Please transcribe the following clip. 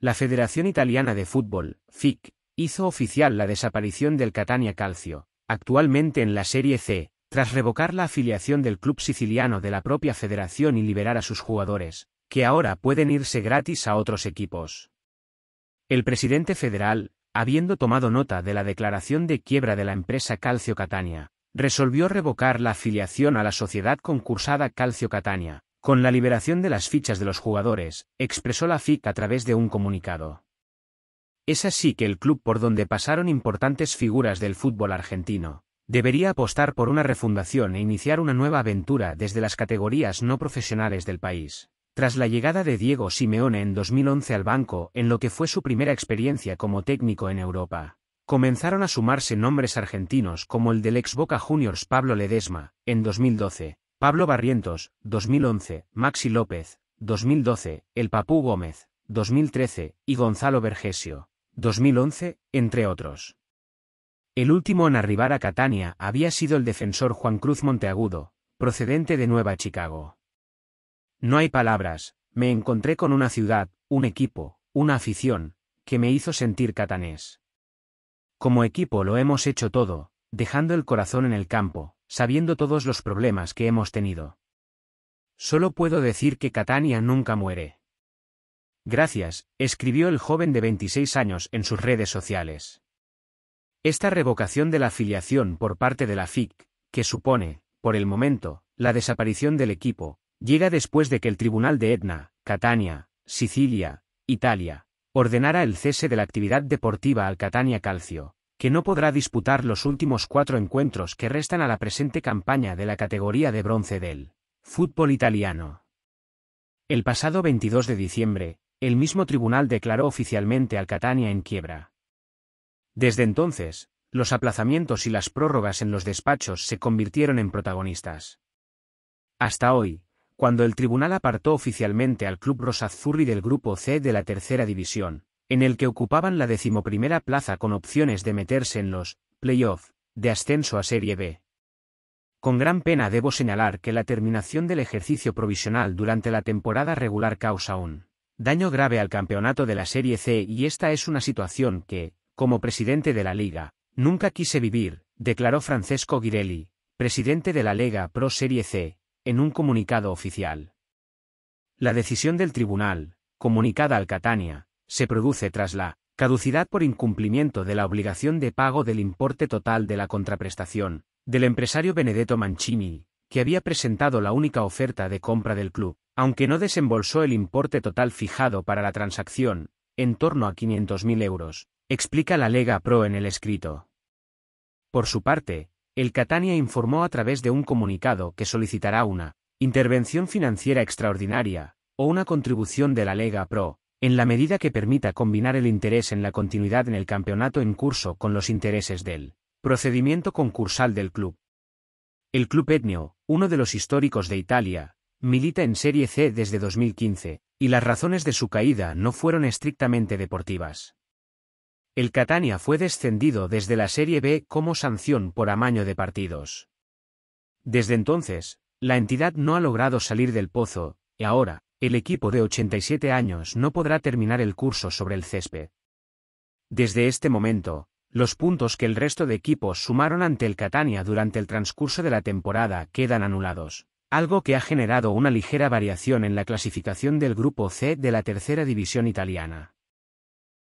La Federación Italiana de Fútbol, FIC, hizo oficial la desaparición del Catania Calcio, actualmente en la Serie C, tras revocar la afiliación del club siciliano de la propia federación y liberar a sus jugadores, que ahora pueden irse gratis a otros equipos. El presidente federal, habiendo tomado nota de la declaración de quiebra de la empresa Calcio Catania, resolvió revocar la afiliación a la sociedad concursada Calcio Catania, con la liberación de las fichas de los jugadores, expresó la FIC a través de un comunicado. Es así que el club por donde pasaron importantes figuras del fútbol argentino, debería apostar por una refundación e iniciar una nueva aventura desde las categorías no profesionales del país. Tras la llegada de Diego Simeone en 2011 al banco, en lo que fue su primera experiencia como técnico en Europa, comenzaron a sumarse nombres argentinos como el del ex Boca Juniors Pablo Ledesma, en 2012, Pablo Barrientos, 2011, Maxi López, 2012, El Papú Gómez, 2013, y Gonzalo Vergesio, 2011, entre otros. El último en arribar a Catania había sido el defensor Juan Cruz Monteagudo, procedente de Nueva Chicago. No hay palabras, me encontré con una ciudad, un equipo, una afición, que me hizo sentir catanés. Como equipo lo hemos hecho todo, dejando el corazón en el campo, sabiendo todos los problemas que hemos tenido. Solo puedo decir que Catania nunca muere. Gracias, escribió el joven de 26 años en sus redes sociales. Esta revocación de la afiliación por parte de la FIC, que supone, por el momento, la desaparición del equipo, llega después de que el Tribunal de Etna, Catania, Sicilia, Italia, ordenara el cese de la actividad deportiva al Catania Calcio, que no podrá disputar los últimos cuatro encuentros que restan a la presente campaña de la categoría de bronce del fútbol italiano. El pasado 22 de diciembre, el mismo tribunal declaró oficialmente al Catania en quiebra. Desde entonces, los aplazamientos y las prórrogas en los despachos se convirtieron en protagonistas. Hasta hoy, cuando el tribunal apartó oficialmente al club Rosazzurri del grupo C de la tercera división, en el que ocupaban la decimoprimera plaza con opciones de meterse en los playoffs de ascenso a Serie B. Con gran pena debo señalar que la terminación del ejercicio provisional durante la temporada regular causa un daño grave al campeonato de la Serie C y esta es una situación que, como presidente de la liga, nunca quise vivir, declaró Francesco Ghirelli, presidente de la Lega Pro Serie C, en un comunicado oficial. La decisión del tribunal, comunicada al Catania, se produce tras la caducidad por incumplimiento de la obligación de pago del importe total de la contraprestación, del empresario Benedetto Mancini, que había presentado la única oferta de compra del club, aunque no desembolsó el importe total fijado para la transacción, en torno a 500.000 euros, explica la Lega Pro en el escrito. Por su parte, el Catania informó a través de un comunicado que solicitará una intervención financiera extraordinaria, o una contribución de la Lega Pro, en la medida que permita combinar el interés en la continuidad en el campeonato en curso con los intereses del procedimiento concursal del club. El club etnio, uno de los históricos de Italia, milita en Serie C desde 2015, y las razones de su caída no fueron estrictamente deportivas. El Catania fue descendido desde la Serie B como sanción por amaño de partidos. Desde entonces, la entidad no ha logrado salir del pozo, y ahora, el equipo de 87 años no podrá terminar el curso sobre el césped. Desde este momento, los puntos que el resto de equipos sumaron ante el Catania durante el transcurso de la temporada quedan anulados, algo que ha generado una ligera variación en la clasificación del grupo C de la tercera división italiana.